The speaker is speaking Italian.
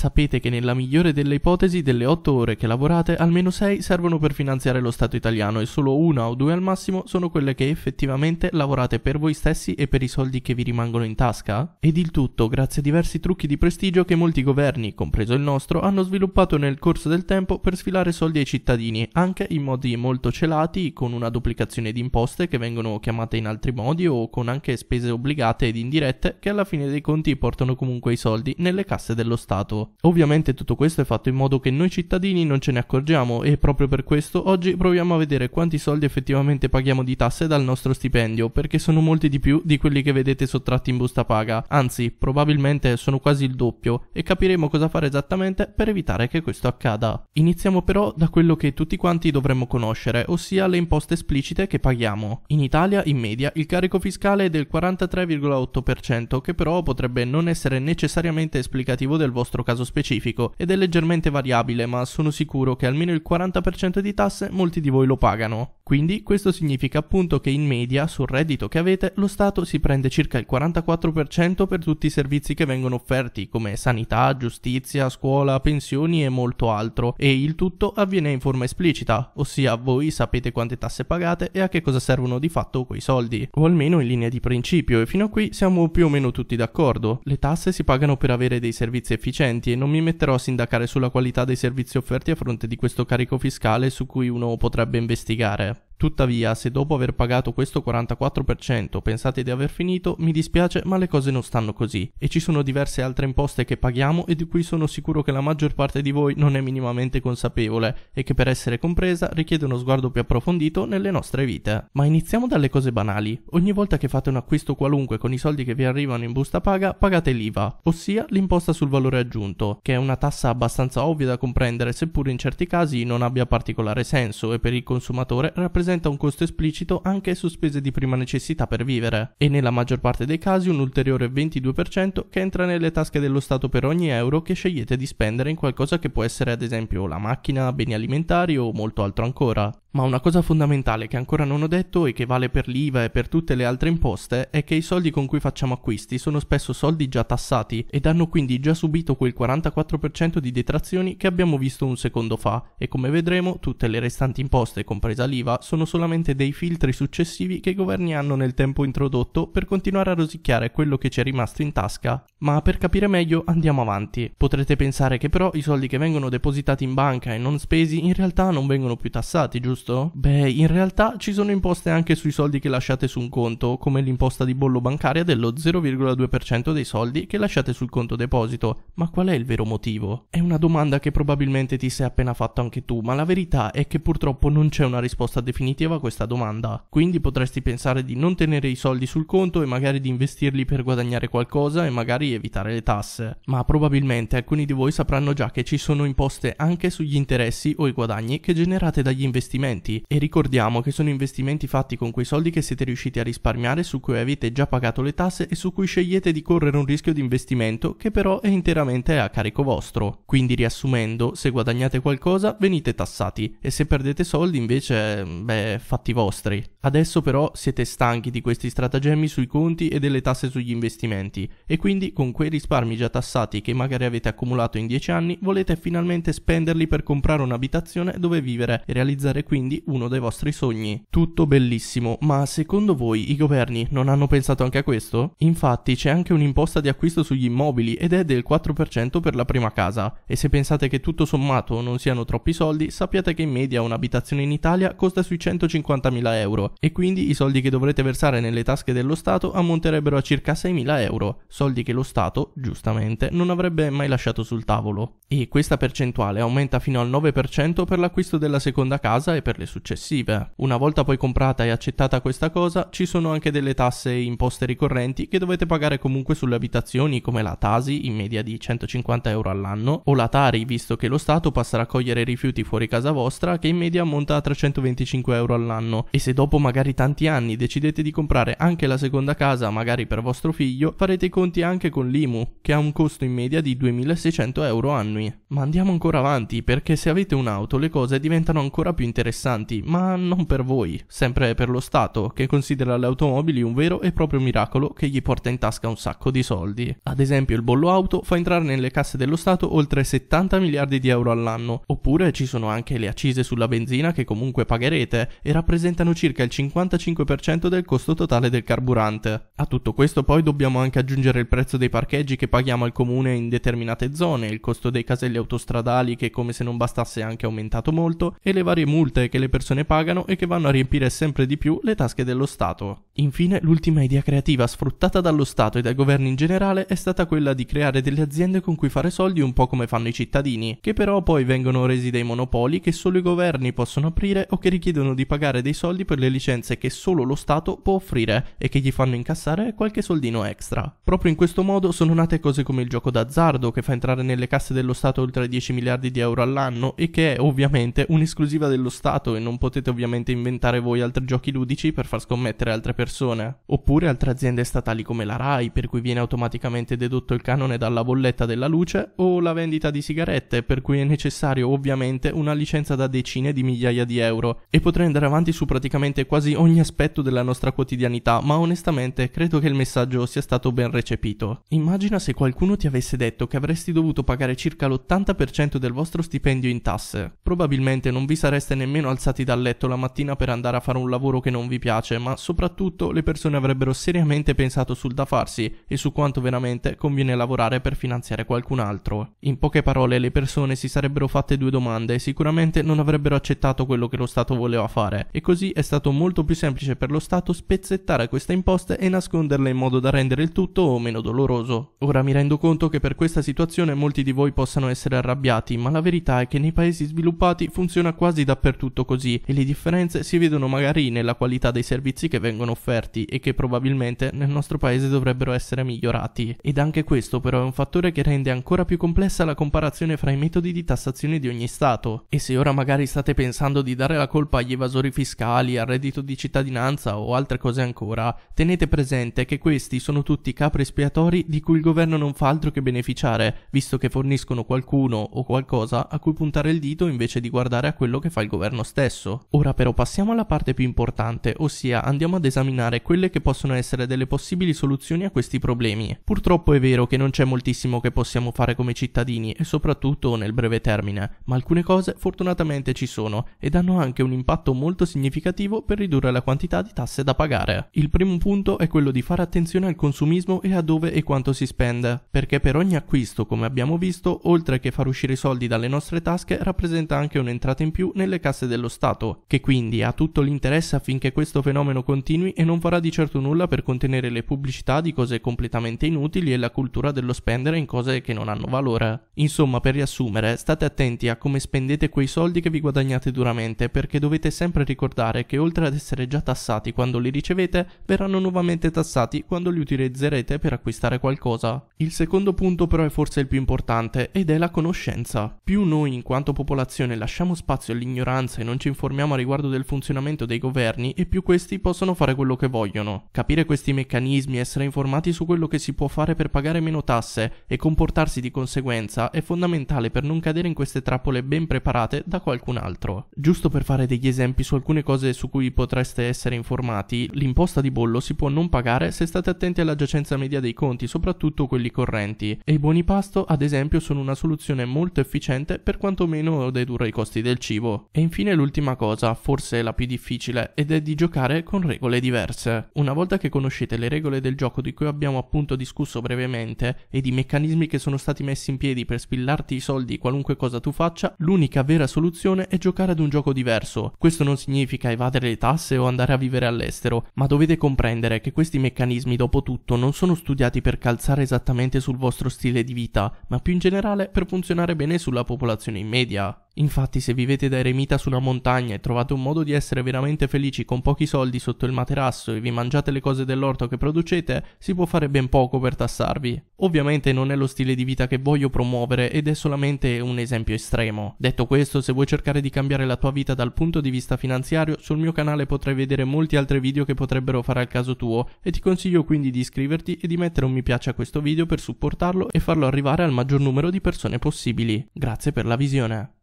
Sapete che nella migliore delle ipotesi delle 8 ore che lavorate almeno 6 servono per finanziare lo Stato italiano e solo una o due al massimo sono quelle che effettivamente lavorate per voi stessi e per i soldi che vi rimangono in tasca? Ed il tutto grazie a diversi trucchi di prestigio che molti governi, compreso il nostro, hanno sviluppato nel corso del tempo per sfilare soldi ai cittadini, anche in modi molto celati, con una duplicazione di imposte che vengono chiamate in altri modi o con anche spese obbligate ed indirette che alla fine dei conti portano comunque i soldi nelle casse dello Stato. Ovviamente tutto questo è fatto in modo che noi cittadini non ce ne accorgiamo e proprio per questo oggi proviamo a vedere quanti soldi effettivamente paghiamo di tasse dal nostro stipendio, perché sono molti di più di quelli che vedete sottratti in busta paga, anzi probabilmente sono quasi il doppio e capiremo cosa fare esattamente per evitare che questo accada. Iniziamo però da quello che tutti quanti dovremmo conoscere, ossia le imposte esplicite che paghiamo. In Italia in media il carico fiscale è del 43,8% che però potrebbe non essere necessariamente esplicativo del vostro caso caso specifico ed è leggermente variabile, ma sono sicuro che almeno il 40% di tasse molti di voi lo pagano. Quindi questo significa appunto che in media sul reddito che avete lo Stato si prende circa il 44% per tutti i servizi che vengono offerti come sanità, giustizia, scuola, pensioni e molto altro e il tutto avviene in forma esplicita, ossia voi sapete quante tasse pagate e a che cosa servono di fatto quei soldi, o almeno in linea di principio e fino a qui siamo più o meno tutti d'accordo. Le tasse si pagano per avere dei servizi efficienti e non mi metterò a sindacare sulla qualità dei servizi offerti a fronte di questo carico fiscale su cui uno potrebbe investigare. Tuttavia, se dopo aver pagato questo 44% pensate di aver finito, mi dispiace ma le cose non stanno così e ci sono diverse altre imposte che paghiamo e di cui sono sicuro che la maggior parte di voi non è minimamente consapevole e che per essere compresa richiede uno sguardo più approfondito nelle nostre vite. Ma iniziamo dalle cose banali. Ogni volta che fate un acquisto qualunque con i soldi che vi arrivano in busta paga, pagate l'IVA, ossia l'imposta sul valore aggiunto, che è una tassa abbastanza ovvia da comprendere seppur in certi casi non abbia particolare senso e per il consumatore rappresenta rappresenta un costo esplicito anche su spese di prima necessità per vivere e nella maggior parte dei casi un ulteriore 22% che entra nelle tasche dello Stato per ogni euro che scegliete di spendere in qualcosa che può essere ad esempio la macchina, beni alimentari o molto altro ancora. Ma una cosa fondamentale che ancora non ho detto e che vale per l'IVA e per tutte le altre imposte è che i soldi con cui facciamo acquisti sono spesso soldi già tassati ed hanno quindi già subito quel 44% di detrazioni che abbiamo visto un secondo fa e come vedremo tutte le restanti imposte, compresa l'IVA, sono solamente dei filtri successivi che i governi hanno nel tempo introdotto per continuare a rosicchiare quello che ci è rimasto in tasca. Ma per capire meglio andiamo avanti. Potrete pensare che però i soldi che vengono depositati in banca e non spesi in realtà non vengono più tassati, giusto? giusto? Beh, in realtà ci sono imposte anche sui soldi che lasciate su un conto, come l'imposta di bollo bancaria dello 0,2% dei soldi che lasciate sul conto deposito. Ma qual è il vero motivo? È una domanda che probabilmente ti sei appena fatto anche tu, ma la verità è che purtroppo non c'è una risposta definitiva a questa domanda. Quindi potresti pensare di non tenere i soldi sul conto e magari di investirli per guadagnare qualcosa e magari evitare le tasse. Ma probabilmente alcuni di voi sapranno già che ci sono imposte anche sugli interessi o i guadagni che generate dagli investimenti investimenti e ricordiamo che sono investimenti fatti con quei soldi che siete riusciti a risparmiare su cui avete già pagato le tasse e su cui scegliete di correre un rischio di investimento che però è interamente a carico vostro. Quindi riassumendo, se guadagnate qualcosa venite tassati e se perdete soldi invece, beh, fatti vostri. Adesso però siete stanchi di questi stratagemmi sui conti e delle tasse sugli investimenti e quindi con quei risparmi già tassati che magari avete accumulato in 10 anni volete finalmente spenderli per comprare un'abitazione dove vivere e realizzare quindi quindi uno dei vostri sogni. Tutto bellissimo, ma secondo voi i governi non hanno pensato anche a questo? Infatti c'è anche un'imposta di acquisto sugli immobili ed è del 4% per la prima casa e se pensate che tutto sommato non siano troppi soldi sappiate che in media un'abitazione in Italia costa sui 150.000 euro e quindi i soldi che dovrete versare nelle tasche dello Stato ammonterebbero a circa 6.000 euro, soldi che lo Stato, giustamente, non avrebbe mai lasciato sul tavolo. E questa percentuale aumenta fino al 9% per l'acquisto della seconda casa e per per le successive. Una volta poi comprata e accettata questa cosa, ci sono anche delle tasse e imposte ricorrenti che dovete pagare comunque sulle abitazioni come la Tasi in media di 150 euro all'anno o la Tari visto che lo Stato passa a raccogliere rifiuti fuori casa vostra che in media ammonta a 325 euro all'anno e se dopo magari tanti anni decidete di comprare anche la seconda casa magari per vostro figlio farete i conti anche con l'IMU che ha un costo in media di 2600 euro annui. Ma andiamo ancora avanti perché se avete un'auto le cose diventano ancora più interessanti interessanti, ma non per voi, sempre per lo Stato, che considera le automobili un vero e proprio miracolo che gli porta in tasca un sacco di soldi. Ad esempio il bollo auto fa entrare nelle casse dello Stato oltre 70 miliardi di euro all'anno, oppure ci sono anche le accise sulla benzina che comunque pagherete e rappresentano circa il 55% del costo totale del carburante. A tutto questo poi dobbiamo anche aggiungere il prezzo dei parcheggi che paghiamo al comune in determinate zone, il costo dei caselli autostradali che come se non bastasse è anche aumentato molto e le varie multe che le persone pagano e che vanno a riempire sempre di più le tasche dello Stato. Infine, l'ultima idea creativa sfruttata dallo Stato e dai governi in generale è stata quella di creare delle aziende con cui fare soldi un po' come fanno i cittadini, che però poi vengono resi dei monopoli che solo i governi possono aprire o che richiedono di pagare dei soldi per le licenze che solo lo Stato può offrire e che gli fanno incassare qualche soldino extra. Proprio in questo modo sono nate cose come il gioco d'azzardo che fa entrare nelle casse dello Stato oltre 10 miliardi di euro all'anno e che è ovviamente un'esclusiva dello Stato e non potete ovviamente inventare voi altri giochi ludici per far scommettere altre persone persone, oppure altre aziende statali come la RAI per cui viene automaticamente dedotto il canone dalla bolletta della luce, o la vendita di sigarette per cui è necessario ovviamente una licenza da decine di migliaia di euro, e potrei andare avanti su praticamente quasi ogni aspetto della nostra quotidianità, ma onestamente credo che il messaggio sia stato ben recepito. Immagina se qualcuno ti avesse detto che avresti dovuto pagare circa l'80% del vostro stipendio in tasse. Probabilmente non vi sareste nemmeno alzati dal letto la mattina per andare a fare un lavoro che non vi piace, ma soprattutto tutto le persone avrebbero seriamente pensato sul da farsi e su quanto veramente conviene lavorare per finanziare qualcun altro. In poche parole le persone si sarebbero fatte due domande e sicuramente non avrebbero accettato quello che lo Stato voleva fare e così è stato molto più semplice per lo Stato spezzettare queste imposte e nasconderle in modo da rendere il tutto meno doloroso. Ora mi rendo conto che per questa situazione molti di voi possano essere arrabbiati, ma la verità è che nei paesi sviluppati funziona quasi dappertutto così e le differenze si vedono magari nella qualità dei servizi che vengono offerti e che probabilmente nel nostro paese dovrebbero essere migliorati. Ed anche questo però è un fattore che rende ancora più complessa la comparazione fra i metodi di tassazione di ogni Stato. E se ora magari state pensando di dare la colpa agli evasori fiscali, al reddito di cittadinanza o altre cose ancora, tenete presente che questi sono tutti capri espiatori di cui il governo non fa altro che beneficiare, visto che forniscono qualcuno o qualcosa a cui puntare il dito invece di guardare a quello che fa il governo stesso. Ora però passiamo alla parte più importante, ossia andiamo ad esaminare esaminare quelle che possono essere delle possibili soluzioni a questi problemi. Purtroppo è vero che non c'è moltissimo che possiamo fare come cittadini e soprattutto nel breve termine, ma alcune cose fortunatamente ci sono ed hanno anche un impatto molto significativo per ridurre la quantità di tasse da pagare. Il primo punto è quello di fare attenzione al consumismo e a dove e quanto si spende, perché per ogni acquisto, come abbiamo visto, oltre che far uscire i soldi dalle nostre tasche, rappresenta anche un'entrata in più nelle casse dello Stato, che quindi ha tutto l'interesse affinché questo fenomeno continui e non farà di certo nulla per contenere le pubblicità di cose completamente inutili e la cultura dello spendere in cose che non hanno valore. Insomma, per riassumere, state attenti a come spendete quei soldi che vi guadagnate duramente perché dovete sempre ricordare che oltre ad essere già tassati quando li ricevete, verranno nuovamente tassati quando li utilizzerete per acquistare qualcosa. Il secondo punto però è forse il più importante ed è la conoscenza. Più noi in quanto popolazione lasciamo spazio all'ignoranza e non ci informiamo a riguardo del funzionamento dei governi e più questi possono fare quello quello che vogliono. Capire questi meccanismi, essere informati su quello che si può fare per pagare meno tasse e comportarsi di conseguenza è fondamentale per non cadere in queste trappole ben preparate da qualcun altro. Giusto per fare degli esempi su alcune cose su cui potreste essere informati, l'imposta di bollo si può non pagare se state attenti alla giacenza media dei conti, soprattutto quelli correnti, e i buoni pasto, ad esempio, sono una soluzione molto efficiente per quantomeno dedurre i costi del cibo. E infine l'ultima cosa, forse la più difficile, ed è di giocare con regole diverse diverse. Una volta che conoscete le regole del gioco di cui abbiamo appunto discusso brevemente e i meccanismi che sono stati messi in piedi per spillarti i soldi qualunque cosa tu faccia, l'unica vera soluzione è giocare ad un gioco diverso. Questo non significa evadere le tasse o andare a vivere all'estero, ma dovete comprendere che questi meccanismi dopo tutto non sono studiati per calzare esattamente sul vostro stile di vita, ma più in generale per funzionare bene sulla popolazione in media. Infatti se vivete da eremita su una montagna e trovate un modo di essere veramente felici con pochi soldi sotto il materasso grasso e vi mangiate le cose dell'orto che producete, si può fare ben poco per tassarvi. Ovviamente non è lo stile di vita che voglio promuovere ed è solamente un esempio estremo. Detto questo, se vuoi cercare di cambiare la tua vita dal punto di vista finanziario, sul mio canale potrai vedere molti altri video che potrebbero fare al caso tuo e ti consiglio quindi di iscriverti e di mettere un mi piace a questo video per supportarlo e farlo arrivare al maggior numero di persone possibili. Grazie per la visione.